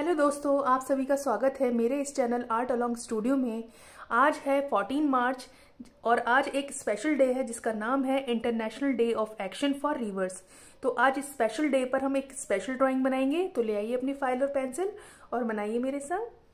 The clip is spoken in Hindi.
हेलो दोस्तों आप सभी का स्वागत है मेरे इस चैनल आर्ट अलोंग स्टूडियो में आज है 14 मार्च और आज एक स्पेशल डे है जिसका नाम है international day of action for rivers तो आज इस स्पेशल डे पर हम एक स्पेशल ड्राइंग बनाएंगे तो ले आइए अपनी फाइल और पेंसिल और बनाइए मेरे साथ